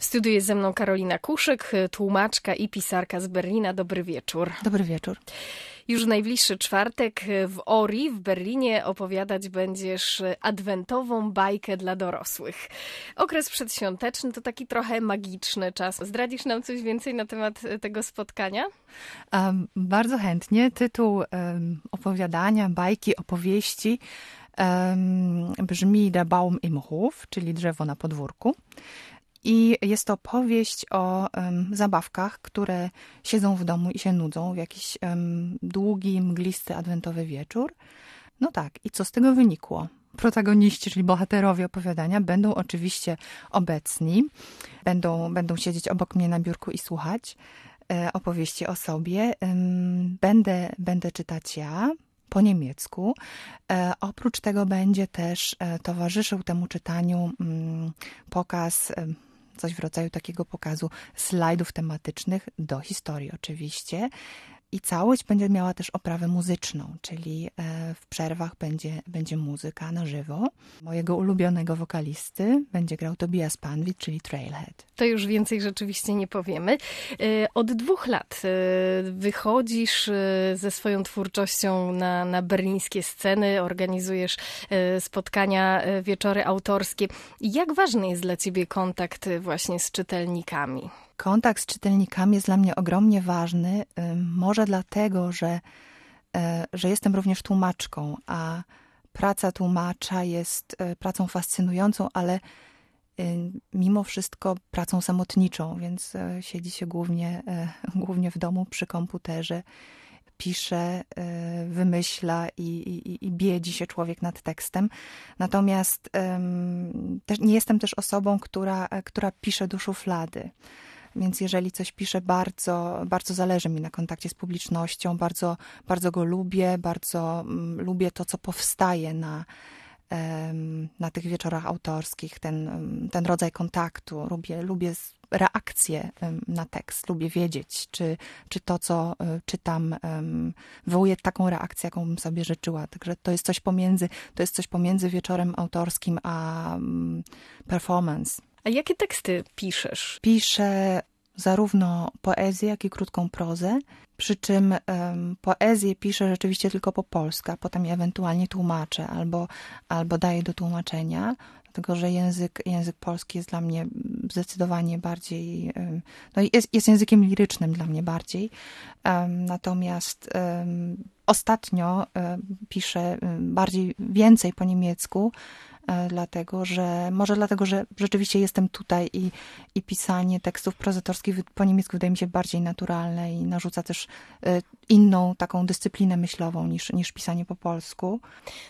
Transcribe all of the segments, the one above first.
W studiu jest ze mną Karolina Kuszyk, tłumaczka i pisarka z Berlina. Dobry wieczór. Dobry wieczór. Już w najbliższy czwartek w Ori w Berlinie opowiadać będziesz adwentową bajkę dla dorosłych. Okres przedświąteczny to taki trochę magiczny czas. Zdradzisz nam coś więcej na temat tego spotkania? Um, bardzo chętnie. Tytuł um, opowiadania, bajki, opowieści um, brzmi Der Baum im Hof, czyli drzewo na podwórku. I jest to powieść o um, zabawkach, które siedzą w domu i się nudzą w jakiś um, długi, mglisty, adwentowy wieczór. No tak, i co z tego wynikło? protagoniści, czyli bohaterowie opowiadania, będą oczywiście obecni, będą, będą siedzieć obok mnie na biurku i słuchać e, opowieści o sobie. Będę, będę czytać ja. Po niemiecku. E, oprócz tego będzie też e, towarzyszył temu czytaniu mm, pokaz coś w rodzaju takiego pokazu slajdów tematycznych do historii oczywiście. I całość będzie miała też oprawę muzyczną, czyli e, w przerwach będzie, będzie muzyka na żywo. Mojego ulubionego wokalisty będzie grał Tobias Panwit, czyli Trailhead. To już więcej rzeczywiście nie powiemy. E, od dwóch lat e, wychodzisz ze swoją twórczością na, na berlińskie sceny, organizujesz spotkania, wieczory autorskie. Jak ważny jest dla ciebie kontakt właśnie z czytelnikami? Kontakt z czytelnikami jest dla mnie ogromnie ważny, y, może dlatego, że, y, że jestem również tłumaczką, a praca tłumacza jest y, pracą fascynującą, ale mimo wszystko pracą samotniczą, więc siedzi się głównie, głównie w domu przy komputerze, pisze, wymyśla i, i, i biedzi się człowiek nad tekstem. Natomiast też, nie jestem też osobą, która, która pisze do szuflady. Więc jeżeli coś piszę, bardzo, bardzo zależy mi na kontakcie z publicznością, bardzo, bardzo go lubię, bardzo mm, lubię to, co powstaje na, na tych wieczorach autorskich, ten, mm, ten rodzaj kontaktu. Lubię, lubię reakcję na tekst, lubię wiedzieć, czy, czy to, co e, czytam, wywołuje taką reakcję, jaką bym sobie życzyła. Także to jest coś pomiędzy, to jest coś pomiędzy wieczorem autorskim a mm, performance. A jakie teksty piszesz? Piszę zarówno poezję, jak i krótką prozę. Przy czym um, poezję piszę rzeczywiście tylko po polsku, a potem ewentualnie tłumaczę albo, albo daję do tłumaczenia, dlatego że język, język polski jest dla mnie zdecydowanie bardziej, um, no jest, jest językiem lirycznym dla mnie bardziej. Um, natomiast ostatnio piszę bardziej, więcej po niemiecku, E, dlatego że może dlatego, że rzeczywiście jestem tutaj i, i pisanie tekstów prozatorskich po niemiecku wydaje mi się bardziej naturalne i narzuca też e, inną taką dyscyplinę myślową niż, niż pisanie po polsku.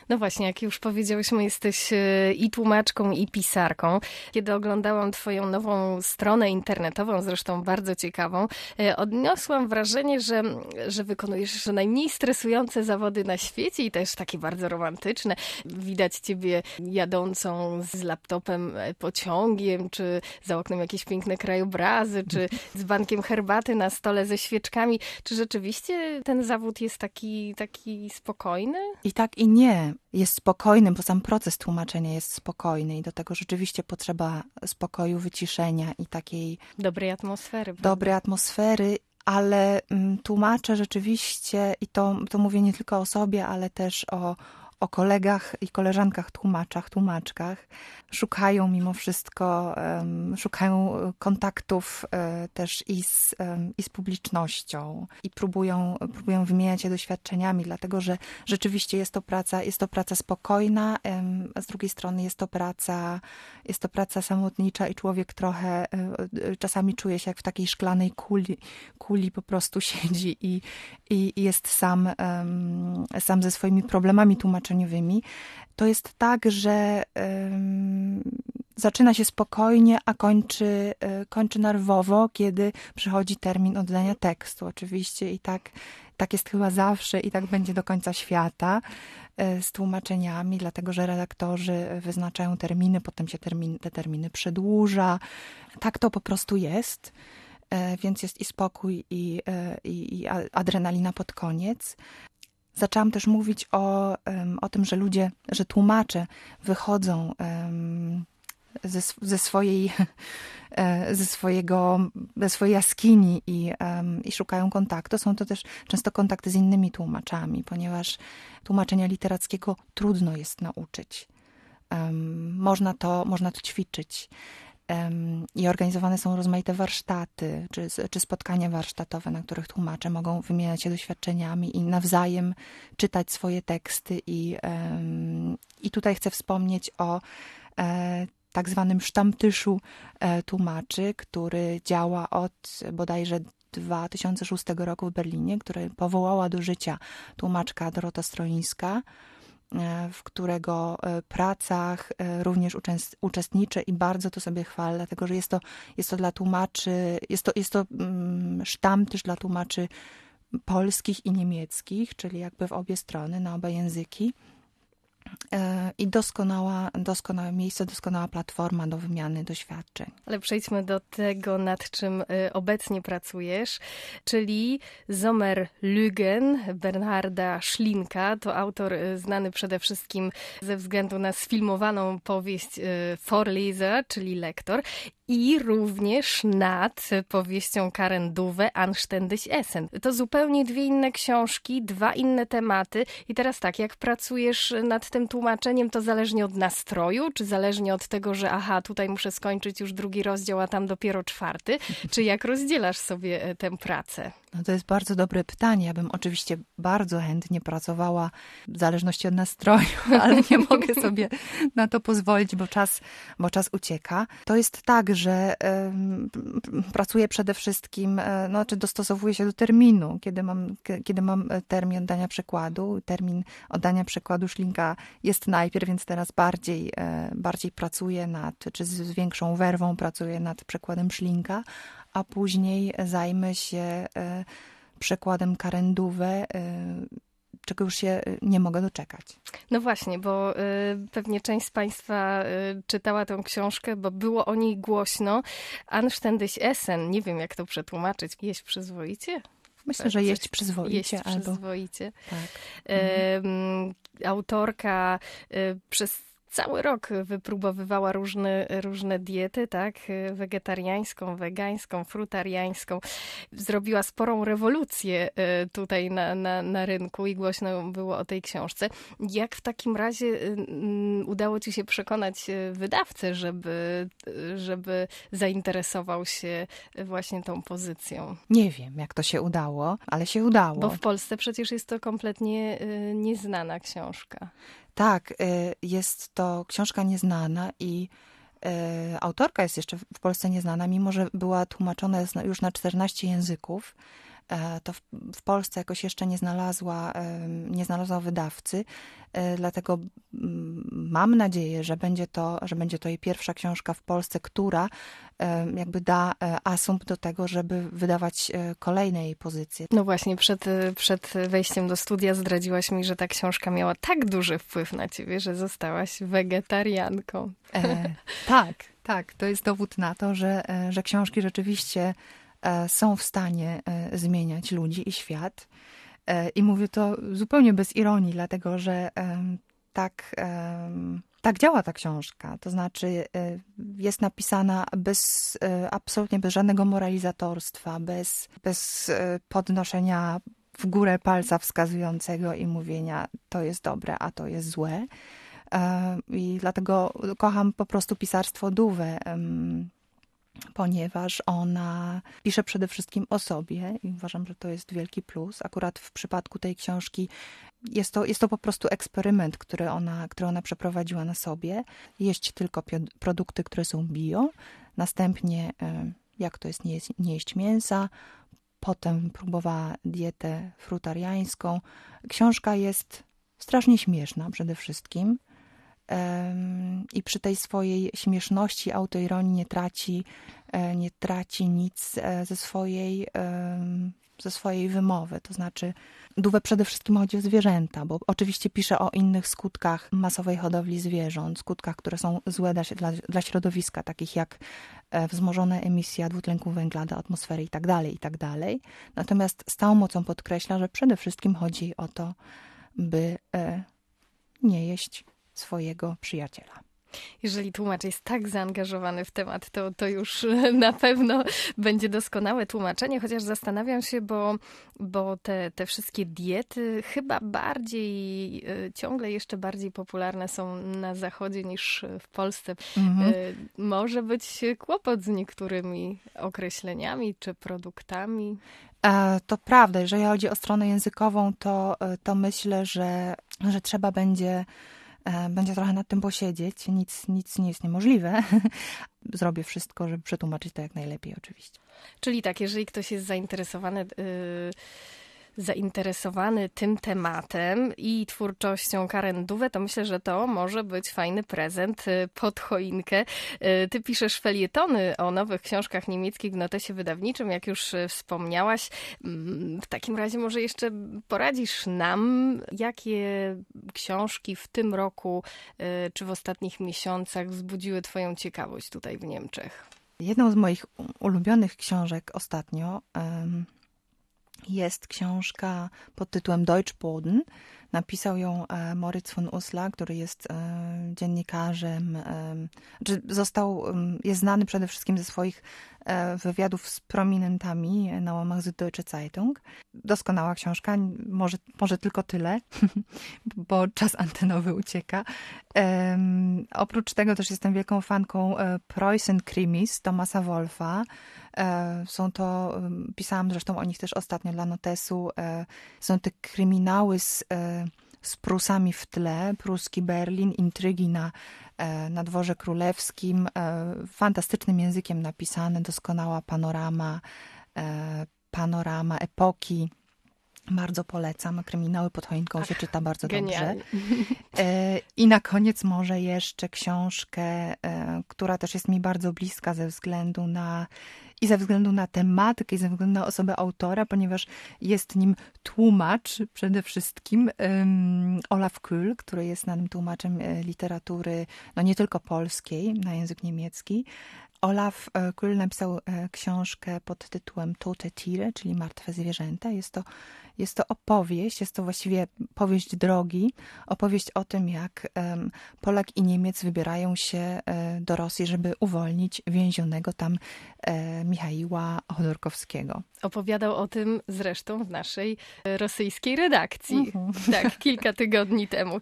No właśnie, jak już powiedziałyśmy, jesteś y, i tłumaczką, i pisarką. Kiedy oglądałam Twoją nową stronę internetową, zresztą bardzo ciekawą, y, odniosłam wrażenie, że, że wykonujesz najmniej stresujące zawody na świecie i też takie bardzo romantyczne. Widać Ciebie jadącą z laptopem e, pociągiem, czy za oknem jakieś piękne krajobrazy, czy z bankiem herbaty na stole ze świeczkami. Czy rzeczywiście czy ten zawód jest taki, taki spokojny? I tak, i nie. Jest spokojny, bo sam proces tłumaczenia jest spokojny i do tego rzeczywiście potrzeba spokoju, wyciszenia i takiej... Dobrej atmosfery. Prawda? Dobrej atmosfery ale mm, tłumaczę rzeczywiście, i to, to mówię nie tylko o sobie, ale też o o kolegach i koleżankach tłumaczach, tłumaczkach. Szukają mimo wszystko, szukają kontaktów e, też i z, i z publicznością i próbują, próbują wymieniać się doświadczeniami, dlatego że rzeczywiście jest to praca, jest to praca spokojna, a z drugiej strony jest to praca, jest to praca samotnicza i człowiek trochę e, e, czasami czuje się jak w takiej szklanej kuli, kuli po prostu siedzi i, i jest sam, sam ze swoimi problemami tłumaczy to jest tak, że zaczyna się spokojnie, a kończy, e, kończy nerwowo, kiedy przychodzi termin oddania tekstu. Oczywiście i tak, tak jest chyba zawsze i tak będzie do końca świata e, z tłumaczeniami, dlatego że redaktorzy wyznaczają terminy, potem się termin, te terminy przedłuża. Tak to po prostu jest. E, więc jest i spokój, i, i, i adrenalina pod koniec. Zaczęłam też mówić o, o tym, że ludzie, że tłumacze wychodzą ze, ze, swojej, e, ze, swojego, ze swojej jaskini i, i szukają kontaktu. Są to też często kontakty z innymi tłumaczami, ponieważ tłumaczenia literackiego trudno jest nauczyć. Można to, można to ćwiczyć i organizowane są rozmaite warsztaty czy, czy spotkania warsztatowe, na których tłumacze mogą wymieniać się doświadczeniami i nawzajem czytać swoje teksty. I, i tutaj chcę wspomnieć o e, tak zwanym sztamtyszu e, tłumaczy, który działa od bodajże 2006 roku w Berlinie, który powołała do życia tłumaczka Dorota Stroińska. E, w którego e, pracach e, również uczestniczę i bardzo to sobie chwalę, dlatego że jest to, jest to dla tłumaczy, jest to, jest to mm, sztam też dla tłumaczy polskich i niemieckich, czyli jakby w obie strony, na oba języki i doskonała, doskonałe miejsce, doskonała platforma do wymiany doświadczeń. Ale przejdźmy do tego, nad czym y, obecnie pracujesz, czyli Zomer Lügen Bernharda Schlinka. To autor y, znany przede wszystkim ze względu na sfilmowaną powieść Vorleser, y, czyli lektor i również nad powieścią Karen Duwe Anständig Essen. To zupełnie dwie inne książki, dwa inne tematy i teraz tak, jak pracujesz nad tym tłumaczeniem, to zależnie od nastroju, czy zależnie od tego, że aha, tutaj muszę skończyć już drugi rozdział, a tam dopiero czwarty, czy jak rozdzielasz sobie e, tę pracę? No to jest bardzo dobre pytanie. Ja bym oczywiście bardzo chętnie pracowała w zależności od nastroju, ale nie mogę sobie na to pozwolić, bo czas, bo czas ucieka. To jest tak, że że pracuję przede wszystkim, e, no, czy znaczy dostosowuję się do terminu, kiedy mam, kiedy mam e, termin oddania przykładu. Termin oddania przykładu szlinka jest najpierw, więc teraz bardziej, e, bardziej pracuję nad, czy z większą werwą pracuję nad przykładem szlinka, a później zajmę się przykładem karendówę czego już się y, nie mogę doczekać. No właśnie, bo y, pewnie część z Państwa y, czytała tę książkę, bo było o niej głośno. Anständig Essen, nie wiem jak to przetłumaczyć, jeść przyzwoicie? Myślę, tak, że jeść przyzwoicie. Jeść albo... przyzwoicie. Tak. Mhm. Autorka przez cały rok wypróbowywała różne, różne diety, tak? Wegetariańską, wegańską, frutariańską. Zrobiła sporą rewolucję e, tutaj na, na, na rynku i głośno było o tej książce. Jak w takim razie e, udało ci się przekonać e, wydawcę, żeby, żeby zainteresował się właśnie tą pozycją? Nie wiem, jak to się udało, ale się udało. Bo w Polsce przecież jest to kompletnie nieznana książka. Tak, y, jest to książka nieznana i y, autorka jest jeszcze w Polsce nieznana, mimo że była tłumaczona już na 14 języków. E, to w, w, Polsce jakoś jeszcze nie znalazła, e, nie znalazła wydawcy, e, dlatego mam nadzieję, że będzie, to, że będzie to jej pierwsza książka w Polsce, która jakby da asumpt do tego, żeby wydawać kolejne jej pozycje. No właśnie, przed, przed wejściem do studia zdradziłaś mi, że ta książka miała tak duży wpływ na ciebie, że zostałaś wegetarianką. E, tak, tak. To jest dowód na to, że, że książki rzeczywiście E, są w stanie e, zmieniać ludzi i świat. E, I mówię to zupełnie bez ironii, dlatego że tak, tak działa ta książka. To znaczy, jest napisana bez, absolutnie bez żadnego moralizatorstwa, bez, bez podnoszenia w górę palca wskazującego i mówienia, to jest dobre, a to jest złe. I dlatego kocham po prostu pisarstwo Duwe ponieważ ona pisze przede wszystkim o sobie i uważam, że to jest wielki plus. Akurat w przypadku tej książki jest to, jest to po prostu eksperyment, który ona, który ona przeprowadziła na sobie. Jeść tylko produkty, które są bio, następnie e, jak to jest nie, jest, nie jeść mięsa, potem próbowała dietę frutariańską. Książka jest strasznie śmieszna przede wszystkim i przy tej swojej śmieszności, autoironii nie traci, e, nie traci nic e, ze swojej, ze swojej wymowy. To znaczy, Duwe przede wszystkim chodzi o zwierzęta, bo oczywiście pisze o innych skutkach masowej hodowli zwierząt, skutkach, które są złe dla, dla środowiska, takich jak e, wzmożona emisja dwutlenku węgla do atmosfery itd., tak itd. Tak Natomiast z całą mocą podkreśla, że przede wszystkim chodzi o to, by nie jeść swojego przyjaciela. Jeżeli tłumacz jest tak zaangażowany w temat, to, to już na pewno będzie doskonałe tłumaczenie, chociaż zastanawiam się, bo, bo te, te wszystkie diety chyba bardziej, e, ciągle jeszcze bardziej popularne są na Zachodzie niż w Polsce. Mhm. E, może być kłopot z niektórymi określeniami czy produktami. E, to prawda, jeżeli chodzi o stronę językową, to, to myślę, że, że trzeba będzie E, będzie trochę nad tym posiedzieć. Nic, nic nie jest niemożliwe. Zrobię wszystko, żeby przetłumaczyć to jak najlepiej, oczywiście. Czyli tak, jeżeli ktoś jest zainteresowany. Yy zainteresowany tym tematem i twórczością Karen Duwe, to myślę, że to może być fajny prezent y, pod choinkę. Y, ty piszesz felietony o nowych książkach niemieckich w notesie wydawniczym, jak już y, wspomniałaś. Mm, w takim razie może jeszcze poradzisz nam, jakie książki w tym roku czy w ostatnich miesiącach wzbudziły Twoją ciekawość tutaj w Niemczech? Jedną z moich ulubionych książek ostatnio. Jest książka pod tytułem Deutschboden. Napisał ją e, Moritz von Usla, który jest e, dziennikarzem, e, czy znaczy został, jest znany przede wszystkim ze swoich wywiadów z prominentami na łamach Süddeutsche Zeitung. Doskonała książka, może, może tylko tyle, bo czas antenowy ucieka. Um, oprócz tego też jestem wielką fanką e, Preußen Krimis Tomasa Wolfa. E, są to, e, pisałam zresztą o nich też ostatnio dla Notesu, e, są te kryminały z, e, z Prusami w tle, pruski Berlin, intrygi na, na dworze królewskim, fantastycznym językiem napisane, doskonała panorama, panorama epoki bardzo polecam. Kryminały pod choinką Ach, tak, się czyta bardzo genialnie. dobrze. I na koniec może jeszcze książkę, e, która też jest mi bardzo bliska ze względu na i ze względu na tematykę, i ze względu na osobę autora, ponieważ jest nim tłumacz przede wszystkim Olaf Kühl, który jest znanym tłumaczem e, literatury, no nie tylko polskiej, na język niemiecki, Olaf e, Król napisał e, książkę pod tytułem Tote Tiere*, czyli Martwe Zwierzęta. Jest to, jest to opowieść, jest to właściwie powieść drogi, opowieść o tym, jak Polak i Niemiec wybierają się e, do Rosji, żeby uwolnić więzionego tam Michaiła Chodorkowskiego. Opowiadał o tym zresztą w naszej rosyjskiej redakcji. Mhm. Tak, kilka tygodni temu.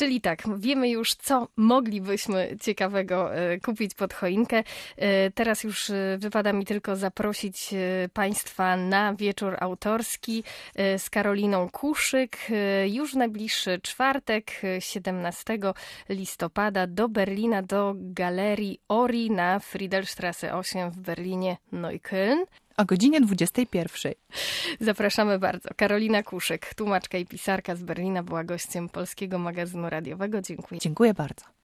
Czyli tak, wiemy już, co moglibyśmy ciekawego e, kupić pod choinkę. E, teraz już e, wypada mi tylko zaprosić Państwa na wieczór autorski z Karoliną Kuszyk. Już w najbliższy czwartek, 17 listopada, do Berlina, do Galerii Ori na Friedelstrasse 8 w Berlinie Neukölln o godzinie 21. Zapraszamy bardzo. Karolina Kuszyk, tłumaczka i pisarka z Berlina była gościem Polskiego Magazynu Radiowego. Dziękuję. Dziękuję bardzo.